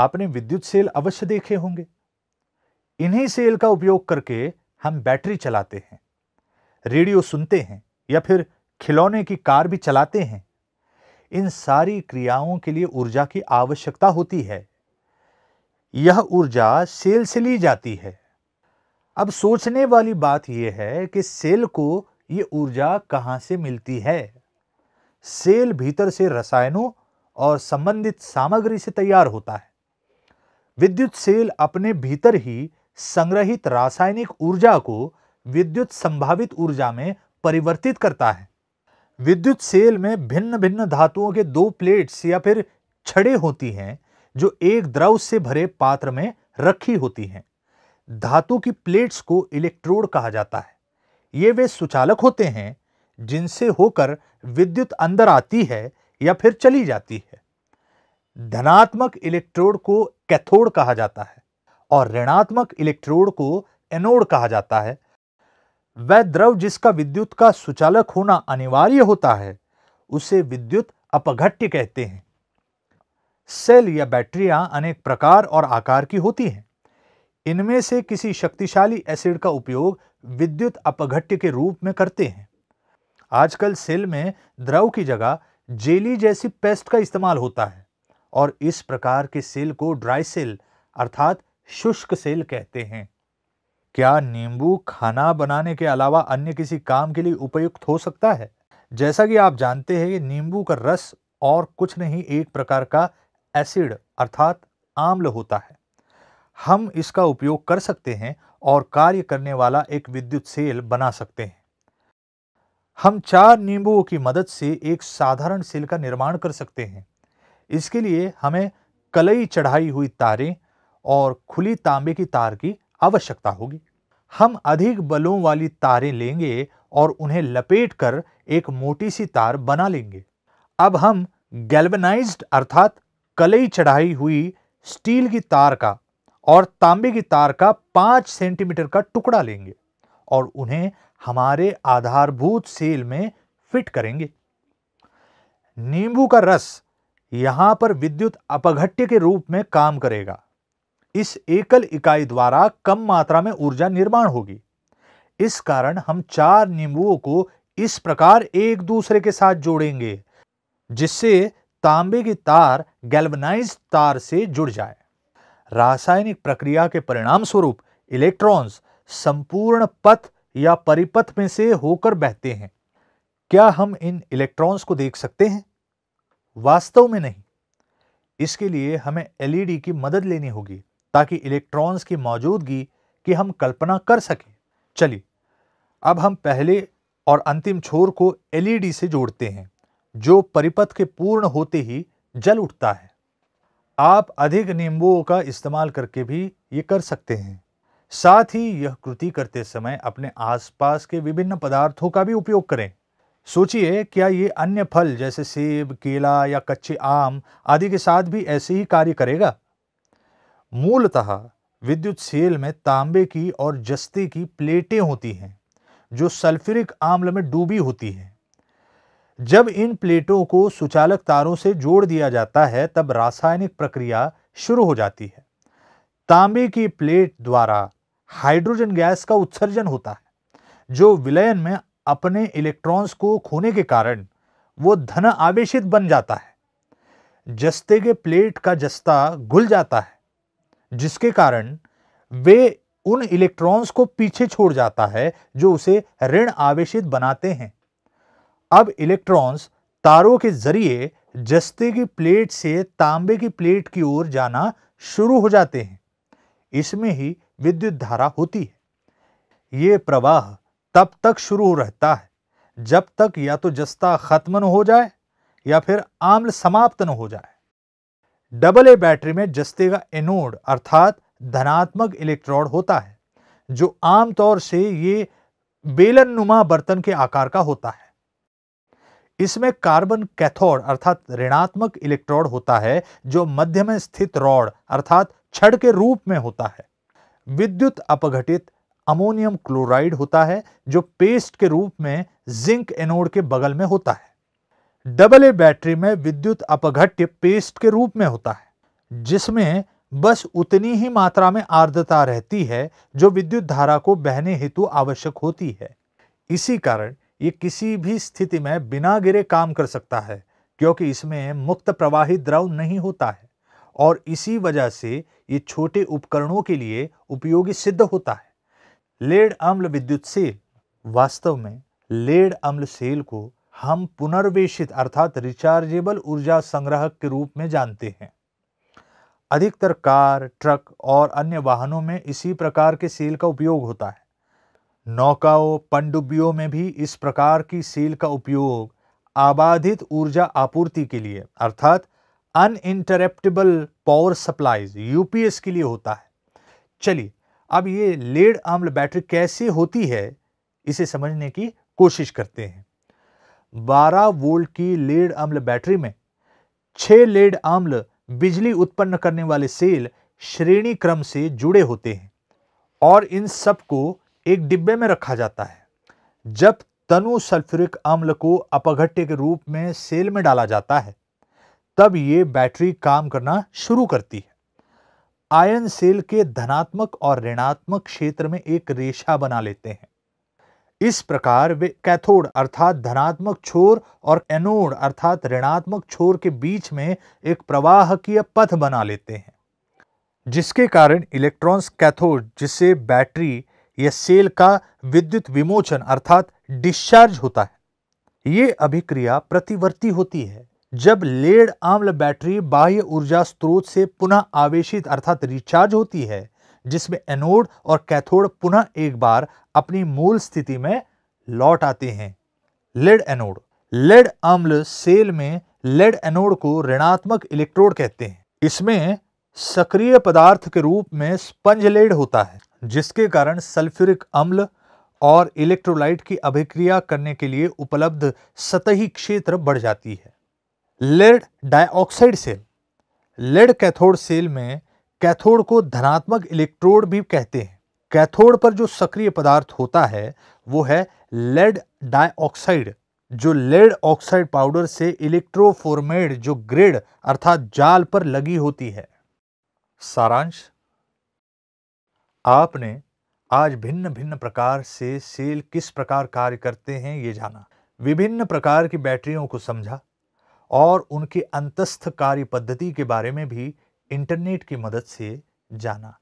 आपने विद्युत सेल अवश्य देखे होंगे इन्हीं सेल का उपयोग करके हम बैटरी चलाते हैं रेडियो सुनते हैं या फिर खिलौने की कार भी चलाते हैं इन सारी क्रियाओं के लिए ऊर्जा की आवश्यकता होती है यह ऊर्जा सेल से ली जाती है अब सोचने वाली बात यह है कि सेल को यह ऊर्जा कहाँ से मिलती है सेल भीतर से रसायनों और संबंधित सामग्री से तैयार होता है विद्युत सेल अपने भीतर ही संग्रहित रासायनिक ऊर्जा को विद्युत संभावित ऊर्जा में परिवर्तित करता है विद्युत सेल में भिन्न भिन्न धातुओं के दो प्लेट्स या फिर छड़े होती हैं जो एक द्रव से भरे पात्र में रखी होती हैं धातु की प्लेट्स को इलेक्ट्रोड कहा जाता है ये वे सुचालक होते हैं जिनसे होकर विद्युत अंदर आती है या फिर चली जाती है धनात्मक इलेक्ट्रोड को कैथोड कहा जाता है और ऋणात्मक इलेक्ट्रोड को एनोड कहा जाता है वह द्रव जिसका विद्युत का सुचालक होना अनिवार्य होता है उसे विद्युत अपघट्य कहते हैं सेल या बैटरियां अनेक प्रकार और आकार की होती हैं इनमें से किसी शक्तिशाली एसिड का उपयोग विद्युत अपघट्य के रूप में करते हैं आजकल सेल में द्रव की जगह जेली जैसी पेस्ट का इस्तेमाल होता है और इस प्रकार के सेल को ड्राई सेल अर्थात शुष्क सेल कहते हैं क्या नींबू खाना बनाने के अलावा अन्य किसी काम के लिए उपयुक्त हो सकता है जैसा कि आप जानते हैं कि नींबू का रस और कुछ नहीं एक प्रकार का एसिड अर्थात आम्ल होता है हम इसका उपयोग कर सकते हैं और कार्य करने वाला एक विद्युत सेल बना सकते हैं हम चार नींबुओं की मदद से एक साधारण सेल का निर्माण कर सकते हैं इसके लिए हमें कलई चढ़ाई हुई तारें और खुली तांबे की तार की आवश्यकता होगी हम अधिक बलों वाली तारें लेंगे और उन्हें लपेट कर एक मोटी सी तार बना लेंगे अब हम गैल्वेनाइज्ड अर्थात कलई चढ़ाई हुई स्टील की तार का और तांबे की तार का पाँच सेंटीमीटर का टुकड़ा लेंगे और उन्हें हमारे आधारभूत सेल में फिट करेंगे नींबू का रस यहां पर विद्युत अपघट्य के रूप में काम करेगा इस एकल इकाई द्वारा कम मात्रा में ऊर्जा निर्माण होगी इस कारण हम चार नींबुओं को इस प्रकार एक दूसरे के साथ जोड़ेंगे जिससे तांबे की तार गैल्बनाइज तार से जुड़ जाए रासायनिक प्रक्रिया के परिणाम स्वरूप इलेक्ट्रॉन्स संपूर्ण पथ या परिपथ में से होकर बहते हैं क्या हम इन इलेक्ट्रॉन्स को देख सकते हैं वास्तव में नहीं इसके लिए हमें एलईडी e की मदद लेनी होगी ताकि इलेक्ट्रॉन्स की मौजूदगी की हम कल्पना कर सकें चलिए अब हम पहले और अंतिम छोर को एलईडी e से जोड़ते हैं जो परिपथ के पूर्ण होते ही जल उठता है आप अधिक नींबुओं का इस्तेमाल करके भी ये कर सकते हैं साथ ही यह कृति करते समय अपने आसपास के विभिन्न पदार्थों का भी उपयोग करें सोचिए क्या ये अन्य फल जैसे सेब केला या कच्चे आम आदि के साथ भी ऐसे ही कार्य करेगा मूलतः विद्युत सेल में तांबे की और जस्ते की प्लेटें होती हैं जो सल्फ्यूरिक आम्ल में डूबी होती हैं जब इन प्लेटों को सुचालक तारों से जोड़ दिया जाता है तब रासायनिक प्रक्रिया शुरू हो जाती है तांबे की प्लेट द्वारा हाइड्रोजन गैस का उत्सर्जन होता है जो विलयन में अपने इलेक्ट्रॉन्स को खोने के कारण वो धन आवेशित बन जाता है जस्ते के प्लेट का जस्ता घुल जाता है जिसके कारण वे उन इलेक्ट्रॉन्स को पीछे छोड़ जाता है जो उसे ऋण आवेशित बनाते हैं अब इलेक्ट्रॉन्स तारों के जरिए जस्ते की प्लेट से तांबे की प्लेट की ओर जाना शुरू हो जाते हैं इसमें ही विद्युत धारा होती है ये प्रवाह तब तक शुरू रहता है जब तक या तो जस्ता खत्म न हो जाए या फिर आम्ल समाप्त न हो जाए डबल ए बैटरी में जस्ते का एनोड अर्थात धनात्मक इलेक्ट्रॉड होता है जो आमतौर से ये बेलन नुमा बर्तन के आकार का होता है इसमें कार्बन कैथोड अर्थात ऋणात्मक इलेक्ट्रोड होता है जो मध्य में स्थित रॉड अर्थात छड़ के रूप में होता है विद्युत अपघटित अमोनियम क्लोराइड होता है जो पेस्ट के रूप में जिंक एनोड के बगल में होता है डबल ए बैटरी में विद्युत अपघट्य पेस्ट के रूप में होता है जिसमें बस उतनी ही मात्रा में आर्द्रता रहती है जो विद्युत धारा को बहने हेतु आवश्यक होती है इसी कारण ये किसी भी स्थिति में बिना गिरे काम कर सकता है क्योंकि इसमें मुक्त प्रवाही द्रव नहीं होता है और इसी वजह से ये छोटे उपकरणों के लिए उपयोगी सिद्ध होता है लेड अम्ल विद्युत सेल वास्तव में लेड अम्ल सेल को हम पुनर्वेशित अर्थात रिचार्जेबल ऊर्जा संग्राहक के रूप में जानते हैं अधिकतर कार ट्रक और अन्य वाहनों में इसी प्रकार के सेल का उपयोग होता है नौकाओं पनडुब्बियों में भी इस प्रकार की सेल का उपयोग आबाधित ऊर्जा आपूर्ति के लिए अर्थात अनइंटरप्टेबल पावर सप्लाईज यूपीएस के लिए होता है चलिए अब ये लेड अम्ल बैटरी कैसे होती है इसे समझने की कोशिश करते हैं 12 वोल्ट की लेड अम्ल बैटरी में 6 लेड अम्ल बिजली उत्पन्न करने वाले सेल श्रेणी क्रम से जुड़े होते हैं और इन सब को एक डिब्बे में रखा जाता है जब तनु सल्फ्यूरिक अम्ल को अपघट्य के रूप में सेल में डाला जाता है तब ये बैटरी काम करना शुरू करती है आयन सेल के धनात्मक और ऋणात्मक क्षेत्र में एक रेशा बना लेते हैं इस प्रकार वे कैथोड अर्थात धनात्मक छोर और एनोड अर्थात ऋणात्मक छोर के बीच में एक प्रवाहकीय पथ बना लेते हैं जिसके कारण इलेक्ट्रॉन्स कैथोड जिससे बैटरी या सेल का विद्युत विमोचन अर्थात डिस्चार्ज होता है ये अभिक्रिया प्रतिवर्ती होती है जब लेड आम्ल बैटरी बाह्य ऊर्जा स्रोत से पुनः आवेशित अर्थात रिचार्ज होती है जिसमें एनोड और कैथोड पुनः एक बार अपनी मूल स्थिति में लौट आते हैं लेड एनोड लेड आम्ल सेल में लेड एनोड को ऋणात्मक इलेक्ट्रोड कहते हैं इसमें सक्रिय पदार्थ के रूप में स्पंज लेड होता है जिसके कारण सल्फ्यूरिक अम्ल और इलेक्ट्रोलाइट की अभिक्रिया करने के लिए उपलब्ध सतही क्षेत्र बढ़ जाती है lead dioxide cell lead cathode cell में कैथोड को धनात्मक इलेक्ट्रोड भी कहते हैं कैथोड पर जो सक्रिय पदार्थ होता है वो है लेड डाइऑक्साइड जो लेड ऑक्साइड पाउडर से इलेक्ट्रोफोर्मेड जो ग्रिड अर्थात जाल पर लगी होती है सारांश आपने आज भिन्न भिन्न प्रकार से सेल किस प्रकार कार्य करते हैं ये जाना विभिन्न प्रकार की बैटरियों को समझा और उनके अंतस्थ कार्य पद्धति के बारे में भी इंटरनेट की मदद से जाना